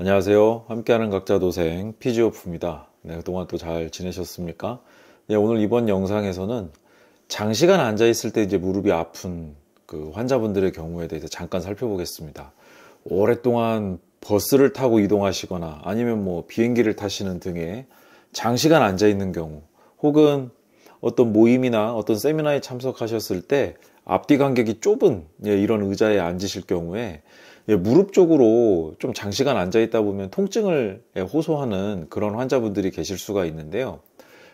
안녕하세요. 함께하는 각자 도생 피지오프입니다. 네, 그동안 또 잘 지내셨습니까? 네, 오늘 이번 영상에서는 장시간 앉아 있을 때 이제 무릎이 아픈 그 환자분들의 경우에 대해서 잠깐 살펴보겠습니다. 오랫동안 버스를 타고 이동하시거나 아니면 뭐 비행기를 타시는 등의 장시간 앉아 있는 경우 혹은 어떤 모임이나 어떤 세미나에 참석하셨을 때 앞뒤 간격이 좁은 예, 이런 의자에 앉으실 경우에 예, 무릎 쪽으로 좀 장시간 앉아 있다 보면 통증을 예, 호소하는 그런 환자분들이 계실 수가 있는데요.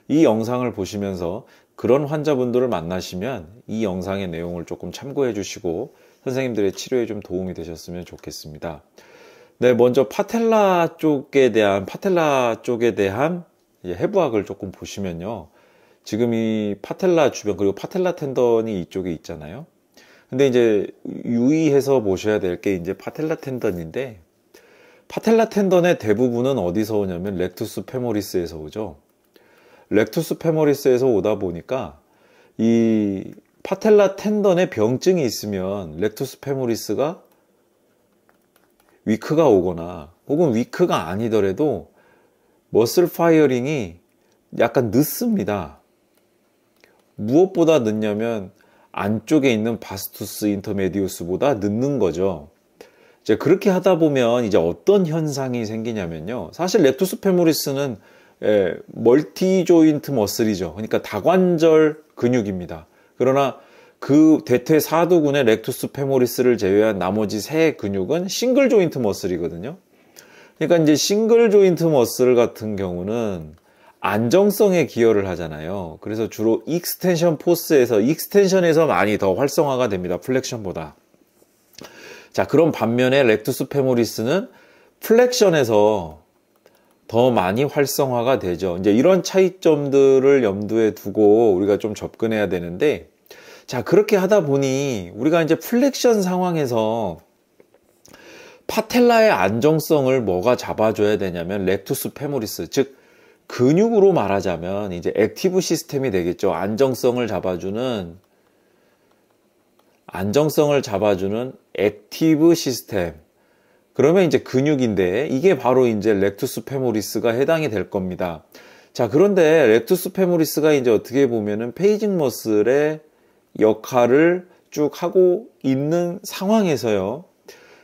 이 영상을 보시면서 그런 환자분들을 만나시면 이 영상의 내용을 조금 참고해 주시고 선생님들의 치료에 좀 도움이 되셨으면 좋겠습니다. 네, 먼저 파텔라 쪽에 대한 파텔라 쪽에 대한 예, 해부학을 조금 보시면요. 지금 이 파텔라 주변 그리고 파텔라 텐던이 이쪽에 있잖아요. 근데 이제 유의해서 보셔야 될 게 이제 파텔라 텐던인데 파텔라 텐던의 대부분은 어디서 오냐면 렉투스 페모리스에서 오죠. 렉투스 페모리스에서 오다 보니까 이 파텔라 텐던에 병증이 있으면 렉투스 페모리스가 위크가 오거나 혹은 위크가 아니더라도 머슬 파이어링이 약간 늦습니다. 무엇보다 늦냐면 안쪽에 있는 바스투스 인터메디우스보다 늦는 거죠. 이제 그렇게 하다 보면 이제 어떤 현상이 생기냐면요. 사실 렉투스 페모리스는 예, 멀티 조인트 머슬이죠. 그러니까 다관절 근육입니다. 그러나 그 대퇴 사두근의 렉투스 페모리스를 제외한 나머지 세 근육은 싱글 조인트 머슬이거든요. 그러니까 이제 싱글 조인트 머슬 같은 경우는 안정성에 기여를 하잖아요. 그래서 주로 익스텐션 포스에서 익스텐션에서 많이 더 활성화가 됩니다. 플렉션보다. 자, 그런 반면에 렉투스 페모리스는 플렉션에서 더 많이 활성화가 되죠. 이제 이런 차이점들을 염두에 두고 우리가 좀 접근해야 되는데 자, 그렇게 하다 보니 우리가 이제 플렉션 상황에서 파텔라의 안정성을 뭐가 잡아줘야 되냐면 렉투스 페모리스 즉 근육으로 말하자면 이제 액티브 시스템이 되겠죠. 안정성을 잡아주는 안정성을 잡아주는 액티브 시스템. 그러면 이제 근육인데 이게 바로 이제 렉투스 페모리스가 해당이 될 겁니다. 자, 그런데 렉투스 페모리스가 이제 어떻게 보면은 페이징 머슬의 역할을 쭉 하고 있는 상황에서요.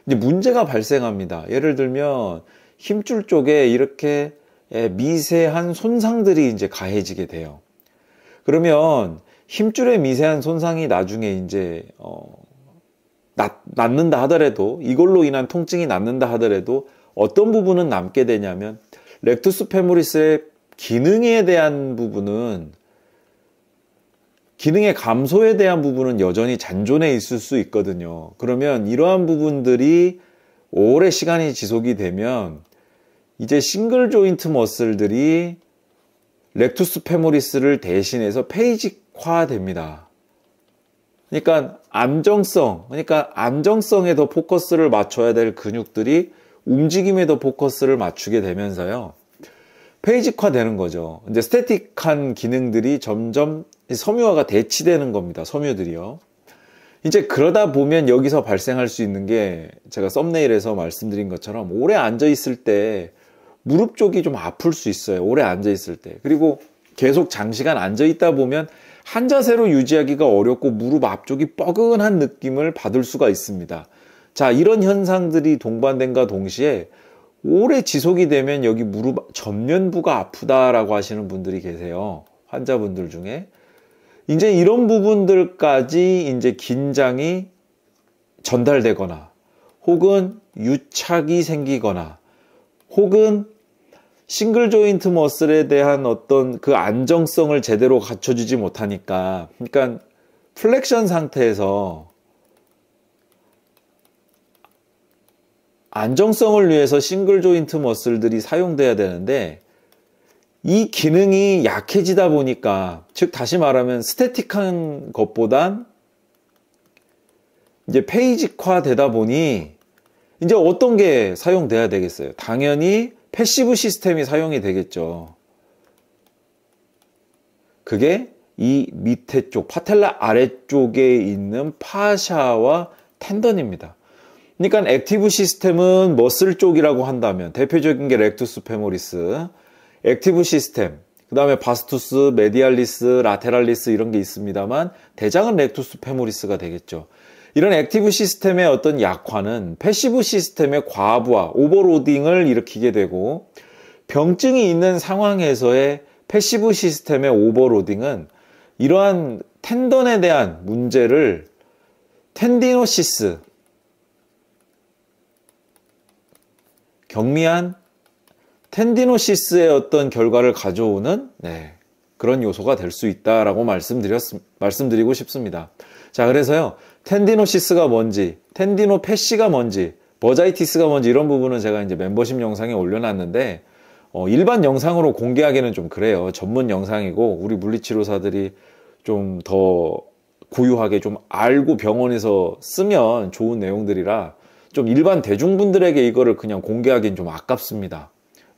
이제 문제가 발생합니다. 예를 들면 힘줄 쪽에 이렇게 예, 미세한 손상들이 이제 가해지게 돼요. 그러면 힘줄의 미세한 손상이 나중에 이제 어, 낫, 낫는다 하더라도 이걸로 인한 통증이 낫는다 하더라도 어떤 부분은 남게 되냐면 렉투스 페모리스의 기능에 대한 부분은 기능의 감소에 대한 부분은 여전히 잔존해 있을 수 있거든요. 그러면 이러한 부분들이 오래 시간이 지속이 되면 이제 싱글 조인트 머슬들이 렉투스 페모리스를 대신해서 페이직화 됩니다. 그러니까 안정성, 그러니까 안정성에 더 포커스를 맞춰야 될 근육들이 움직임에 더 포커스를 맞추게 되면서요. 페이직화 되는 거죠. 이제 스태틱한 기능들이 점점 섬유화가 대치되는 겁니다. 섬유들이요. 이제 그러다 보면 여기서 발생할 수 있는 게 제가 썸네일에서 말씀드린 것처럼 오래 앉아 있을 때 무릎 쪽이 좀 아플 수 있어요. 오래 앉아 있을 때. 그리고 계속 장시간 앉아 있다 보면 한 자세로 유지하기가 어렵고 무릎 앞쪽이 뻐근한 느낌을 받을 수가 있습니다. 자, 이런 현상들이 동반된과 동시에 오래 지속이 되면 여기 무릎 전면부가 아프다라고 하시는 분들이 계세요. 환자분들 중에. 이제 이런 부분들까지 이제 긴장이 전달되거나 혹은 유착이 생기거나 혹은 싱글 조인트 머슬에 대한 어떤 그 안정성을 제대로 갖춰주지 못하니까 그러니까 플렉션 상태에서 안정성을 위해서 싱글 조인트 머슬들이 사용돼야 되는데 이 기능이 약해지다 보니까 즉 다시 말하면 스태틱한 것보단 이제 페이직화 되다 보니 이제 어떤 게 사용돼야 되겠어요? 당연히 패시브 시스템이 사용이 되겠죠. 그게 이 밑에 쪽, 파텔라 아래쪽에 있는 파샤와 텐던입니다. 그러니까 액티브 시스템은 머슬 쪽이라고 한다면 대표적인 게 렉투스 페모리스, 액티브 시스템, 그 다음에 바스투스, 메디알리스, 라테랄리스 이런 게 있습니다만 대장은 렉투스 페모리스가 되겠죠. 이런 액티브 시스템의 어떤 약화는 패시브 시스템의 과부하, 오버로딩을 일으키게 되고 병증이 있는 상황에서의 패시브 시스템의 오버로딩은 이러한 텐던에 대한 문제를 텐디노시스, 경미한 텐디노시스의 어떤 결과를 가져오는 네, 그런 요소가 될 수 있다라고 말씀드렸, 말씀드리고 싶습니다. 자, 그래서요. 텐디노시스가 뭔지, 텐디노패시가 뭔지, 버자이티스가 뭔지 이런 부분은 제가 이제 멤버십 영상에 올려놨는데 어, 일반 영상으로 공개하기는 좀 그래요. 전문 영상이고 우리 물리치료사들이 좀 더 고유하게 좀 알고 병원에서 쓰면 좋은 내용들이라 좀 일반 대중분들에게 이거를 그냥 공개하기는 좀 아깝습니다.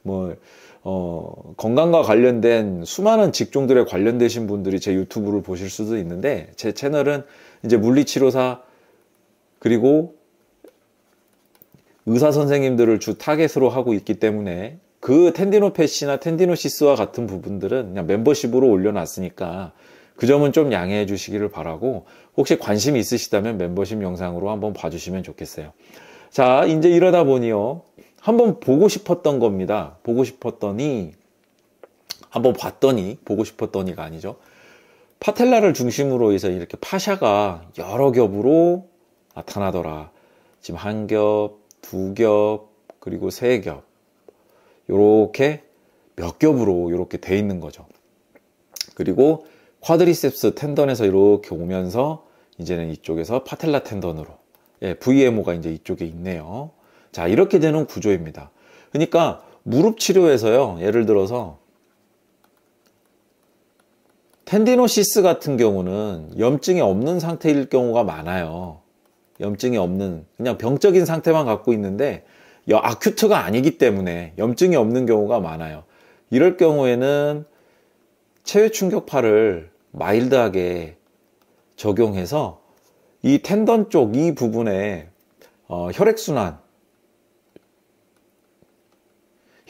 뭐 어, 건강과 관련된 수많은 직종들에 관련되신 분들이 제 유튜브를 보실 수도 있는데 제 채널은 이제 물리치료사 그리고 의사 선생님들을 주 타겟으로 하고 있기 때문에 그 텐디노패시나 텐디노시스와 같은 부분들은 그냥 멤버십으로 올려놨으니까 그 점은 좀 양해해 주시기를 바라고 혹시 관심 있으시다면 멤버십 영상으로 한번 봐주시면 좋겠어요. 자 이제 이러다 보니요 한번 보고 싶었던 겁니다. 보고 싶었더니 한 번 봤더니 보고 싶었더니가 아니죠. 파텔라를 중심으로 해서 이렇게 파샤가 여러 겹으로 나타나더라. 지금 한 겹, 두 겹, 그리고 세 겹. 요렇게 몇 겹으로 요렇게 돼 있는 거죠. 그리고 쿼드리셉스 텐던에서 이렇게 오면서 이제는 이쪽에서 파텔라 텐던으로 예, VMO가 이제 이쪽에 있네요. 자, 이렇게 되는 구조입니다. 그러니까 무릎 치료에서요. 예를 들어서 텐디노시스 같은 경우는 염증이 없는 상태일 경우가 많아요. 염증이 없는 그냥 병적인 상태만 갖고 있는데 아큐트가 아니기 때문에 염증이 없는 경우가 많아요. 이럴 경우에는 체외 충격파를 마일드하게 적용해서 이 텐던 쪽 이 부분에 어, 혈액순환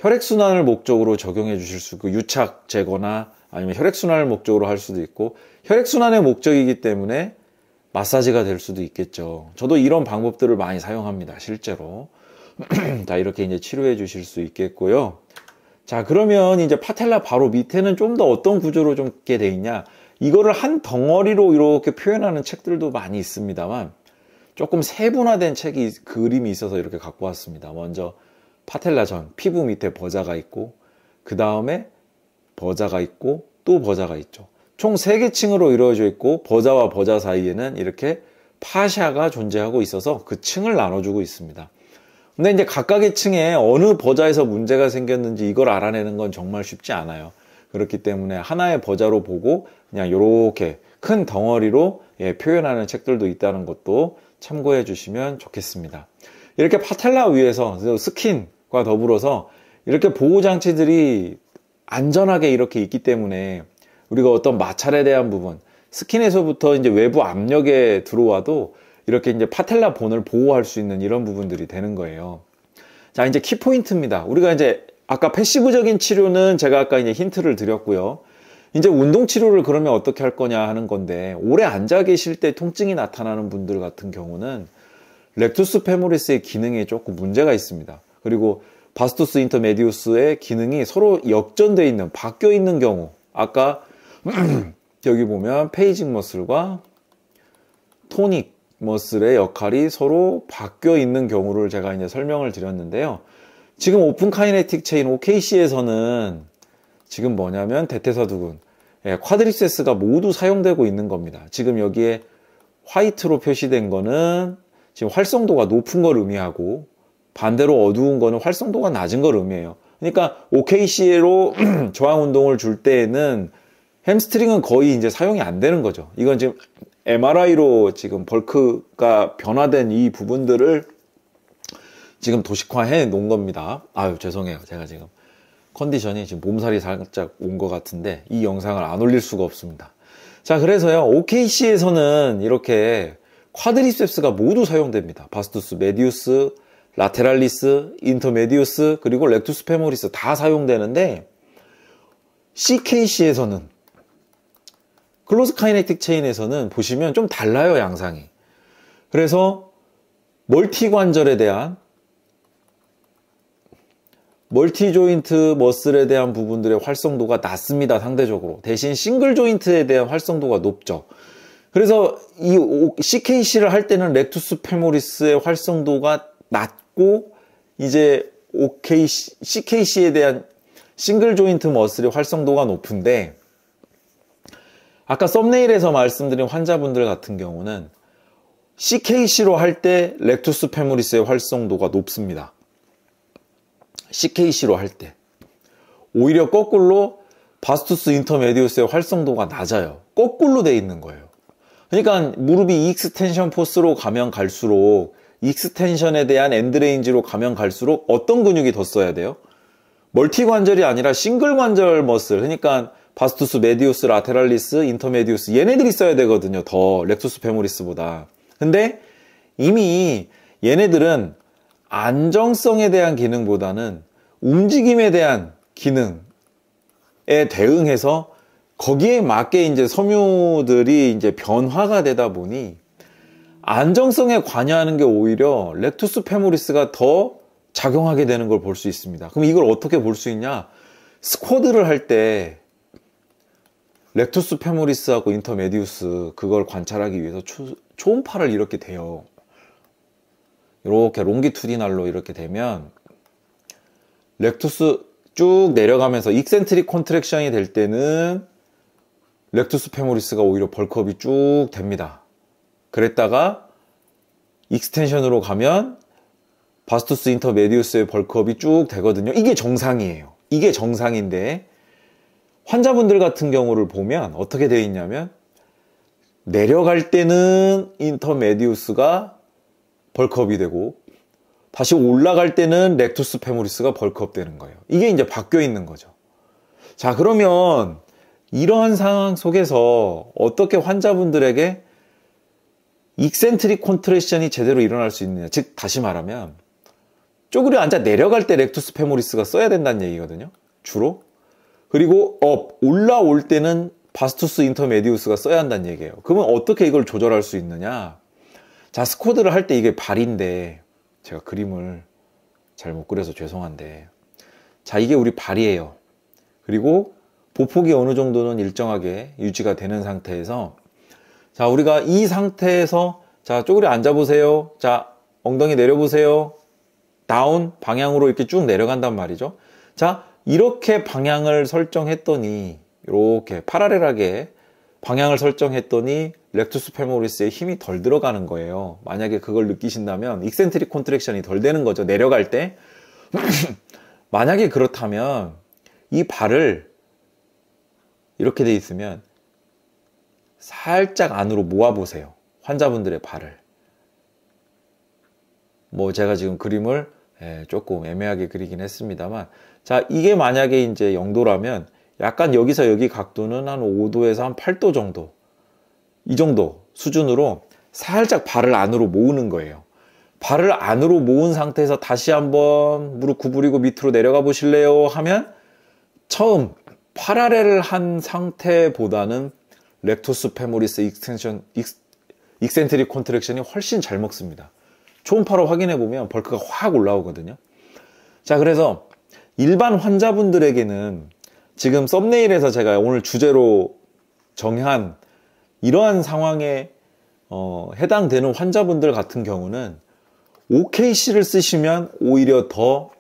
혈액순환을 목적으로 적용해 주실 수 있고 그 유착 제거나 아니면 혈액순환을 목적으로 할 수도 있고 혈액순환의 목적이기 때문에 마사지가 될 수도 있겠죠. 저도 이런 방법들을 많이 사용합니다. 실제로. 다 이렇게 이제 치료해 주실 수 있겠고요. 자, 그러면 이제 파텔라 바로 밑에는 좀 더 어떤 구조로 좀 있게 돼 있냐? 이거를 한 덩어리로 이렇게 표현하는 책들도 많이 있습니다만 조금 세분화된 책이 그림이 있어서 이렇게 갖고 왔습니다. 먼저 파텔라전, 피부 밑에 버자가 있고 그 다음에 버자가 있고 또 버자가 있죠. 총 3개 층으로 이루어져 있고 버자와 버자 사이에는 이렇게 파샤가 존재하고 있어서 그 층을 나눠주고 있습니다. 근데 이제 각각의 층에 어느 버자에서 문제가 생겼는지 이걸 알아내는 건 정말 쉽지 않아요. 그렇기 때문에 하나의 버자로 보고 그냥 이렇게 큰 덩어리로 예, 표현하는 책들도 있다는 것도 참고해 주시면 좋겠습니다. 이렇게 파텔라 위에서 스킨과 더불어서 이렇게 보호장치들이 안전하게 이렇게 있기 때문에 우리가 어떤 마찰에 대한 부분, 스킨에서부터 이제 외부 압력에 들어와도 이렇게 이제 파텔라 본을 보호할 수 있는 이런 부분들이 되는 거예요. 자, 이제 키포인트입니다. 우리가 이제 아까 패시브적인 치료는 제가 아까 이제 힌트를 드렸고요. 이제 운동 치료를 그러면 어떻게 할 거냐 하는 건데 오래 앉아 계실 때 통증이 나타나는 분들 같은 경우는 렉투스 페모리스의 기능이 조금 문제가 있습니다. 그리고 바스토스 인터메디우스의 기능이 서로 역전되어 있는 바뀌어 있는 경우 아까 여기 보면 페이징 머슬과 토닉 머슬의 역할이 서로 바뀌어 있는 경우를 제가 이제 설명을 드렸는데요. 지금 오픈 카이네틱 체인 OKC에서는 지금 뭐냐면 대퇴사두근 예, 쿼드리세스가 모두 사용되고 있는 겁니다. 지금 여기에 화이트로 표시된 거는 지금 활성도가 높은 걸 의미하고 반대로 어두운 거는 활성도가 낮은 걸 의미해요. 그러니까 OKC로 저항 운동을 줄 때에는 햄스트링은 거의 이제 사용이 안 되는 거죠. 이건 지금 MRI로 지금 벌크가 변화된 이 부분들을 지금 도식화해 놓은 겁니다. 아유 죄송해요. 제가 지금 컨디션이 지금 몸살이 살짝 온 것 같은데 이 영상을 안 올릴 수가 없습니다. 자 그래서요 OKC에서는 이렇게 쿼드리셉스가 모두 사용됩니다. 바스투스 메디우스, 라테랄리스, 인터메디우스, 그리고 렉투스 페모리스 다 사용되는데 CKC에서는 클로스 카이네틱 체인에서는 보시면 좀 달라요, 양상이. 그래서 멀티 관절에 대한 멀티 조인트 머슬에 대한 부분들의 활성도가 낮습니다, 상대적으로. 대신 싱글 조인트에 대한 활성도가 높죠. 그래서 이 CKC를 할 때는 렉투스 페모리스의 활성도가 낮고 이제 OKC, CKC에 대한 싱글 조인트 머슬의 활성도가 높은데 아까 썸네일에서 말씀드린 환자분들 같은 경우는 CKC로 할 때 렉투스 페모리스의 활성도가 높습니다. CKC로 할 때. 오히려 거꾸로 바스투스 인터메디우스의 활성도가 낮아요. 거꾸로 돼 있는 거예요. 그러니까 무릎이 익스텐션 포스로 가면 갈수록 익스텐션에 대한 엔드레인지로 가면 갈수록 어떤 근육이 더 써야 돼요? 멀티 관절이 아니라 싱글 관절 머슬 그러니까 바스투스 메디우스 라테랄리스 인터메디우스 얘네들이 써야 되거든요 더 렉투스 페모리스보다 근데 이미 얘네들은 안정성에 대한 기능보다는 움직임에 대한 기능에 대응해서 거기에 맞게 이제 섬유들이 이제 변화가 되다 보니 안정성에 관여하는 게 오히려 렉투스 페모리스가 더 작용하게 되는 걸 볼 수 있습니다. 그럼 이걸 어떻게 볼 수 있냐? 스쿼드를 할 때 렉투스 페모리스하고 인터메디우스 그걸 관찰하기 위해서 초, 초음파를 이렇게 대요. 이렇게 롱기투디날로 이렇게 되면 렉투스 쭉 내려가면서 익센트릭 컨트랙션이 될 때는 렉투스 페모리스가 오히려 벌크업이 쭉 됩니다. 그랬다가 익스텐션으로 가면 바스투스 인터 메디우스의 벌크업이 쭉 되거든요. 이게 정상이에요. 이게 정상인데 환자분들 같은 경우를 보면 어떻게 되어 있냐면 내려갈 때는 인터 메디우스가 벌크업이 되고 다시 올라갈 때는 렉투스 페모리스가 벌크업 되는 거예요. 이게 이제 바뀌어 있는 거죠. 자, 그러면 이러한 상황 속에서 어떻게 환자분들에게 익센트릭 콘트레션이 제대로 일어날 수 있느냐. 즉, 다시 말하면, 쪼그려 앉아 내려갈 때 렉투스 페모리스가 써야 된다는 얘기거든요. 주로. 그리고 업, 올라올 때는 바스투스 인터메디우스가 써야 한다는 얘기예요. 그러면 어떻게 이걸 조절할 수 있느냐? 자, 스쿼드를 할 때 이게 발인데, 제가 그림을 잘못 그려서 죄송한데, 자, 이게 우리 발이에요. 그리고 보폭이 어느 정도는 일정하게 유지가 되는 상태에서 자 우리가 이 상태에서 자 쪼그려 앉아 보세요 자 엉덩이 내려 보세요 다운 방향으로 이렇게 쭉 내려간단 말이죠 자 이렇게 방향을 설정했더니 이렇게 파라렐하게 방향을 설정했더니 렉투스 페모리스의 힘이 덜 들어가는 거예요 만약에 그걸 느끼신다면 익센트리 콘트랙션이 덜 되는 거죠 내려갈 때 만약에 그렇다면 이 발을 이렇게 돼 있으면 살짝 안으로 모아보세요. 환자분들의 발을. 뭐 제가 지금 그림을 예, 조금 애매하게 그리긴 했습니다만 자 이게 만약에 이제 0도라면 약간 여기서 여기 각도는 한 5도에서 한 8도 정도 이 정도 수준으로 살짝 발을 안으로 모으는 거예요. 발을 안으로 모은 상태에서 다시 한번 무릎 구부리고 밑으로 내려가 보실래요? 하면 처음 파라렐을 한 상태보다는 렉토스 페모리스 익센션, 익, 센트리 컨트랙션이 훨씬 잘 먹습니다. 초음파로 확인해 보면 벌크가 확 올라오거든요. 자, 그래서 일반 환자분들에게는 지금 썸네일에서 제가 오늘 주제로 정한 이러한 상황에 어, 해당되는 환자분들 같은 경우는 OKC를 쓰시면 오히려 더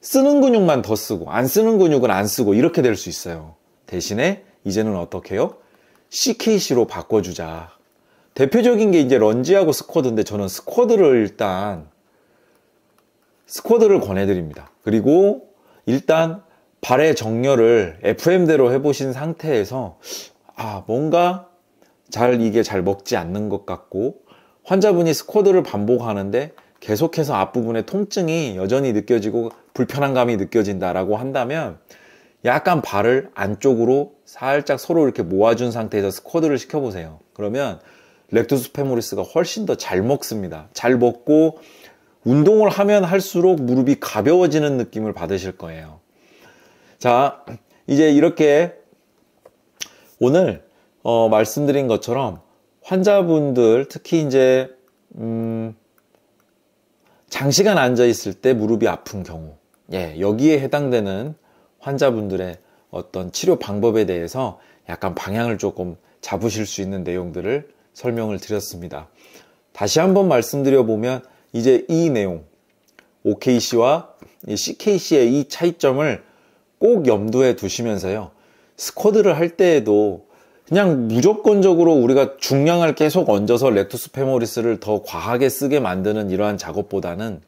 쓰는 근육만 더 쓰고 안 쓰는 근육은 안 쓰고 이렇게 될 수 있어요. 대신에 이제는 어떻게 해요? CKC로 바꿔주자. 대표적인 게 이제 런지하고 스쿼드인데 저는 스쿼드를 일단 스쿼드를 권해드립니다. 그리고 일단 발의 정렬을 FM대로 해보신 상태에서 아 뭔가 잘 이게 잘 먹지 않는 것 같고 환자분이 스쿼드를 반복하는데 계속해서 앞부분에 통증이 여전히 느껴지고 불편한 감이 느껴진다라고 한다면 약간 발을 안쪽으로 살짝 서로 이렇게 모아준 상태에서 스쿼드를 시켜보세요. 그러면 렉투스 페모리스가 훨씬 더 잘 먹습니다. 잘 먹고 운동을 하면 할수록 무릎이 가벼워지는 느낌을 받으실 거예요. 자, 이제 이렇게 오늘 어, 말씀드린 것처럼 환자분들 특히 이제 음, 장시간 앉아 있을 때 무릎이 아픈 경우, 예, 여기에 해당되는 환자분들의 어떤 치료 방법에 대해서 약간 방향을 조금 잡으실 수 있는 내용들을 설명을 드렸습니다. 다시 한번 말씀드려 보면 이제 이 내용 OKC와 CKC의 이 차이점을 꼭 염두에 두시면서요. 스쿼드를 할 때에도 그냥 무조건적으로 우리가 중량을 계속 얹어서 레투스 페모리스를 더 과하게 쓰게 만드는 이러한 작업보다는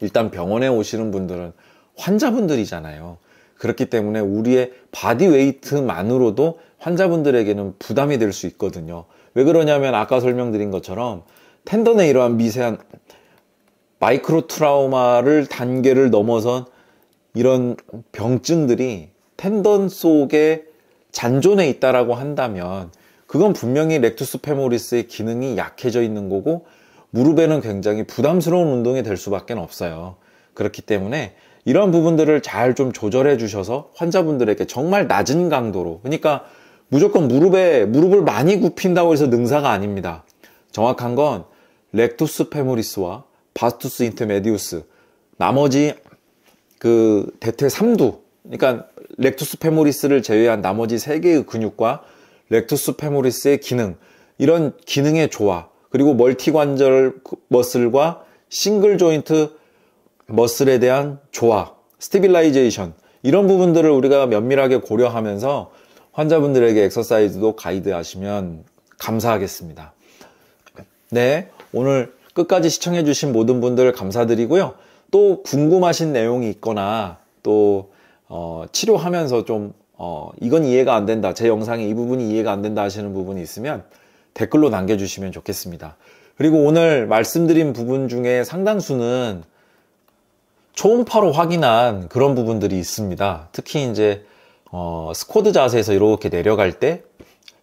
일단 병원에 오시는 분들은 환자분들이잖아요. 그렇기 때문에 우리의 바디 웨이트만으로도 환자분들에게는 부담이 될 수 있거든요. 왜 그러냐면 아까 설명드린 것처럼 텐던의 이러한 미세한 마이크로 트라우마를 단계를 넘어선 이런 병증들이 텐던 속에 잔존에 있다라고 한다면 그건 분명히 렉투스 페모리스의 기능이 약해져 있는 거고 무릎에는 굉장히 부담스러운 운동이 될 수밖에 없어요. 그렇기 때문에 이런 부분들을 잘 좀 조절해 주셔서 환자분들에게 정말 낮은 강도로 그러니까 무조건 무릎에 무릎을 많이 굽힌다고 해서 능사가 아닙니다. 정확한 건 렉투스 페모리스와 바스투스 인트 메디우스 나머지 그 대퇴 3두 그러니까 렉투스 페모리스를 제외한 나머지 3개의 근육과 렉투스 페모리스의 기능, 이런 기능의 조화, 그리고 멀티 관절 머슬과 싱글 조인트 머슬에 대한 조화, 스티빌라이제이션, 이런 부분들을 우리가 면밀하게 고려하면서 환자분들에게 엑서사이즈도 가이드하시면 감사하겠습니다. 네, 오늘 끝까지 시청해주신 모든 분들 감사드리고요. 또 궁금하신 내용이 있거나 또 어, 치료하면서 좀 어, 이건 이해가 안 된다. 제 영상에 이 부분이 이해가 안 된다 하시는 부분이 있으면 댓글로 남겨주시면 좋겠습니다. 그리고 오늘 말씀드린 부분 중에 상당수는 초음파로 확인한 그런 부분들이 있습니다. 특히 이제 어, 스쿼드 자세에서 이렇게 내려갈 때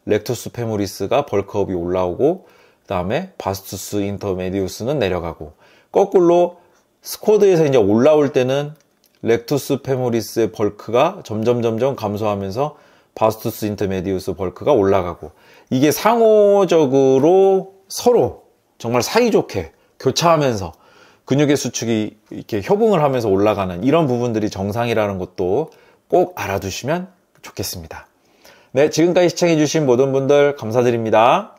렉투스 페모리스가 벌크업이 올라오고 그 다음에 바스투스 인터메디우스는 내려가고 거꾸로 스쿼드에서 이제 올라올 때는 렉투스 페모리스의 벌크가 점점 점점 감소하면서 바스투스 인터메디우스 벌크가 올라가고 이게 상호적으로 서로 정말 사이좋게 교차하면서 근육의 수축이 이렇게 협응을 하면서 올라가는 이런 부분들이 정상이라는 것도 꼭 알아두시면 좋겠습니다. 네, 지금까지 시청해주신 모든 분들 감사드립니다.